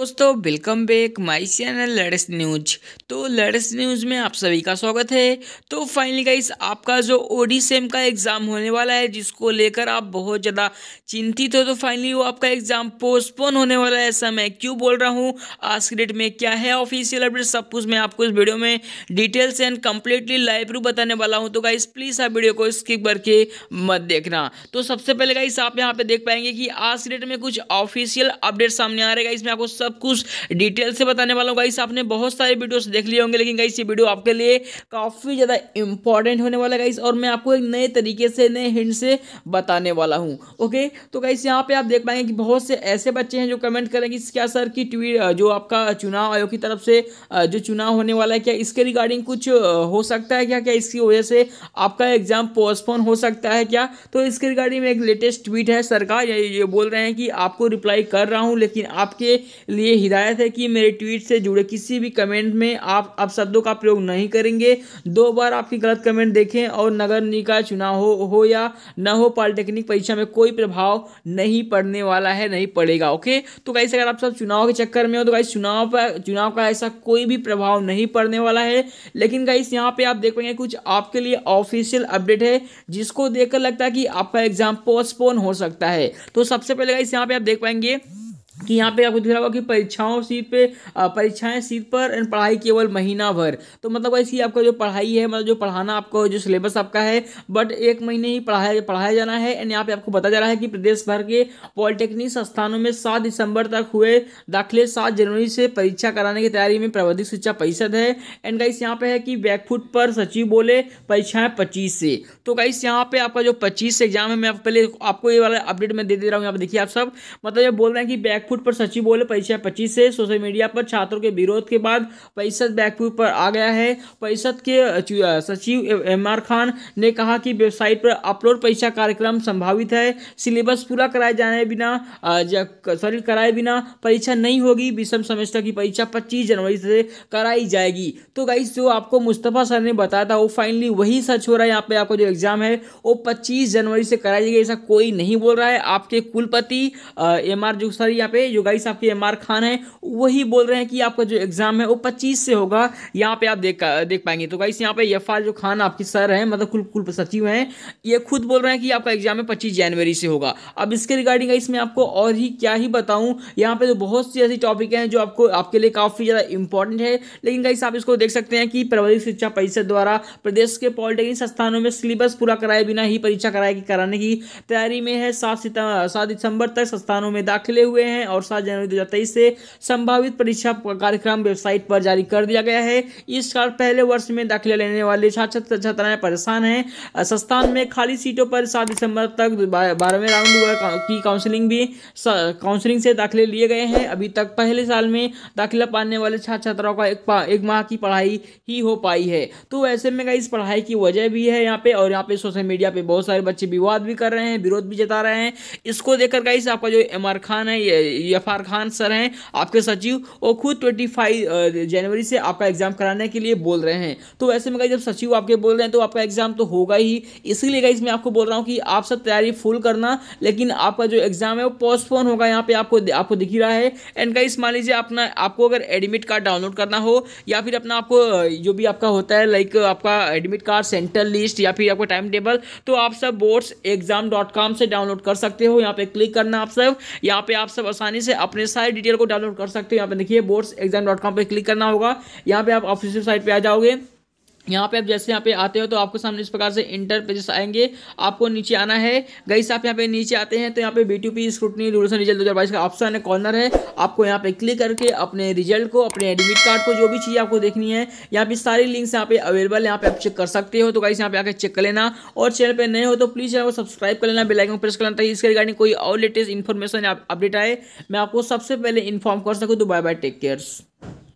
दोस्तों welcome back my channel latest news तो latest news में आप सभी का स्वागत है तो फाइनली गाइस आपका जो ओडी सेम का एग्ज़ाम होने वाला है जिसको लेकर आप बहुत ज़्यादा चिंतित हो तो फाइनली वो आपका एग्ज़ाम पोस्टपोन होने वाला है ऐसा मैं क्यों बोल रहा हूँ आज की डेट में क्या है ऑफिशियल अपडेट सब कुछ मैं आपको इस वीडियो में डिटेल्स एंड कम्प्लीटली लाइव रू बताने वाला हूँ तो गाइस प्लीज़ आप वीडियो को स्किप करके मत देखना तो सबसे पहले गाइस आप यहाँ पे देख पाएंगे कि आज की डेट में कुछ ऑफिशियल अपडेट सामने आ रहेगा इसमें आपको सब सब कुछ डिटेल से बताने वाला हूँ गाइस आपने बहुत सारे वीडियोस देख लिए होंगे लेकिन गाइस ये वीडियो आपके लिए काफ़ी ज़्यादा इंपॉर्टेंट होने वाला है गाइस और मैं आपको एक नए तरीके से नए हिंट से बताने वाला हूँ ओके तो गाइस यहाँ पर आप देख पाएंगे कि बहुत से ऐसे बच्चे हैं जो कमेंट करेंगे क्या सर की ट्वीट जो आपका चुनाव आयोग की तरफ से जो चुनाव होने वाला है क्या इसके रिगार्डिंग कुछ हो सकता है क्या क्या इसकी वजह से आपका एग्जाम पोस्टपोन हो सकता है क्या तो इसके रिगार्डिंग में एक लेटेस्ट ट्वीट है सरकार ये बोल रहे हैं कि आपको रिप्लाई कर रहा हूं लेकिन आपके लिए लिए हिदायत है कि मेरे ट्वीट से जुड़े किसी भी कमेंट में आप अब शब्दों का प्रयोग नहीं करेंगे दो बार आपकी गलत कमेंट देखें और नगर निकाय चुनाव हो, हो या न हो पॉलिटेक्निक परीक्षा में कोई प्रभाव नहीं पड़ने वाला है नहीं पड़ेगा ओके तो कैसे अगर आप सब चुनाव के चक्कर में हो तो कहीं चुनाव पर चुनाव का ऐसा कोई भी प्रभाव नहीं पड़ने वाला है लेकिन से यहाँ पर आप देख पाएंगे कुछ आपके लिए ऑफिशियल अपडेट है जिसको देखकर लगता है कि आपका एग्जाम पोस्टपोन हो सकता है तो सबसे पहले गाइस यहाँ पे आप देख पाएंगे कि यहाँ पे आपको दिख रहा होगा कि परीक्षाओं सीट पे परीक्षाएं सीट पर एंड पढ़ाई केवल महीना भर तो मतलब ही आपका जो पढ़ाई है मतलब जो पढ़ाना आपको जो सिलेबस आपका है बट एक महीने ही पढ़ाया पढ़ाया जाना है एंड यहाँ पे आपको बताया जा रहा है कि प्रदेश भर के पॉलिटेक्निक संस्थानों में सात दिसंबर तक हुए दाखिले सात जनवरी से परीक्षा कराने की तैयारी में प्रबंधित शिक्षा परिषद है एंड गाइस यहाँ पे है कि बैकफुट पर सचिव बोले परीक्षाएं पच्चीस से तो गाइस यहाँ पे आपका जो पच्चीस एग्जाम है मैं पहले आपको ये वाला अपडेट मैं दे दे रहा हूँ यहाँ पे देखिए आप सब मतलब ये बोल रहे हैं कि बैक बैकफुट पर सचिव बोले परीक्षा पच्चीस से सोशल मीडिया पर छात्रों के विरोध के बाद परिषद बैकफुट पर आ गया है परिषद के सचिव एम आर खान ने कहा कि वेबसाइट पर अपलोड परीक्षा कार्यक्रम संभावित है सिलेबस पूरा कराए जाने बिना सॉरी कराए बिना परीक्षा नहीं होगी विषम सेमेस्टर की परीक्षा पच्चीस जनवरी से कराई जाएगी तो गाइस जो आपको मुस्तफ़ा सर ने बताया था वो फाइनली वही सच हो रहा है यहाँ पे आपको जो एग्ज़ाम है वो पच्चीस जनवरी से कराई जाएगी ऐसा कोई नहीं बोल रहा है आपके कुलपति एम आर जोग सर यहाँ पे पे जो गाइस आपके एम आर खान है वही बोल रहे हैं कि आपका जो एग्ज़ाम है वो पच्चीस से होगा यहाँ पे आप देख देख पाएंगे तो गाइस यहाँ पे एफ आर जो खान आपके सर हैं मतलब कुल कुल सचिव हैं ये खुद बोल रहे हैं कि आपका एग्ज़ाम है पच्चीस जनवरी से होगा अब इसके रिगार्डिंग गाइस मैं आपको और ही क्या ही बताऊँ यहाँ पे तो बहुत सी ऐसी टॉपिक हैं जो आपको आपके लिए काफ़ी ज़्यादा इंपॉर्टेंट है लेकिन गाइस आप इसको देख सकते हैं कि प्रबलित शिक्षा परिषद द्वारा प्रदेश के पॉलिटेक्निक संस्थानों में सिलेबस पूरा कराए बिना ही परीक्षा कराए कराने की तैयारी में है सात सितंबर सात दिसंबर तक संस्थानों में दाखिले हुए हैं और सात जनवरी दो से संभावित परीक्षा कार्यक्रम वेबसाइट पर जारी कर दिया गया है इस साल पहले वर्ष में दाखिला लेने वाले छात्र छात्राएं परेशान हैं संस्थान में खाली सीटों पर सात दिसंबर तक बारहवें राउंड की काउंसिलिंग भी काउंसिलिंग से दाखिले लिए गए हैं अभी तक पहले साल में दाखिला पाने वाले छात्र छात्राओं का एक एक माह की पढ़ाई ही हो पाई है तो ऐसे में इस पढ़ाई की वजह भी है यहाँ पे और यहाँ पे सोशल मीडिया पे बहुत सारे बच्चे विवाद भी कर रहे हैं विरोध भी जता रहे हैं इसको देखकर गाइस आपका जो एम खान है आर e खान सर हैं आपके सचिव वो खुद ट्वेंटी फाइव जनवरी से आपका एग्जाम कराने के लिए बोल रहे हैं तो वैसे में जब सचिव आपके बोल रहे हैं तो आपका एग्जाम तो होगा ही इसीलिए कहीं मैं आपको बोल रहा हूँ कि आप सब तैयारी फुल करना लेकिन आपका जो एग्जाम है वो पोस्टपोन होगा यहाँ पे आपको आपको दिख ही रहा है एंड कहीं मान लीजिए अपना आपको अगर एडमिट कार्ड डाउनलोड करना हो या फिर अपना आपको जो भी आपका होता है लाइक आपका एडमिट कार्ड सेंटर लिस्ट या फिर आपका टाइम टेबल तो आप सब बोर्ड्स एग्जाम डॉट कॉम से डाउनलोड कर सकते हो यहाँ पे क्लिक करना आप सब यहाँ पे आप सब आसान आसानी से अपने सारी डिटेल को डाउनलोड कर सकते हो यहाँ पे देखिए बोर्ड्स एग्जाम डॉट कॉम पर क्लिक करना होगा यहाँ पे आप ऑफिशियल साइट पर आ जाओगे यहाँ पे आप जैसे यहाँ पे आते हो तो आपको सामने इस प्रकार से इंटर पेजेस आएंगे आपको नीचे आना है गई आप यहाँ पे नीचे आते हैं तो यहाँ पे B two P scrutiny revolution result दो हज़ार बाईस का ऑप्शन है कॉर्नर है आपको यहाँ पे क्लिक करके अपने रिजल्ट को अपने एडमिट कार्ड को जो भी चीज़ आपको देखनी है यहाँ पे सारी लिंक्स यहाँ पे अवेलेबल है यहाँ पे आप चेक कर सकते हो तो गाइस यहाँ पे आकर चेक कर लेना और चैनल पर नए हो तो प्लीज़ यहाँ सब्सक्राइब कर लेना बेलाइकन प्रेस कर लेना ताकि इसके रिगार्डिंग कोई और लेटेस्ट इन्फॉर्मेशन अपडेट आए मैं आपको सबसे पहले इन्फॉर्म कर सकूँ तो बाय बाय टेक केयर्स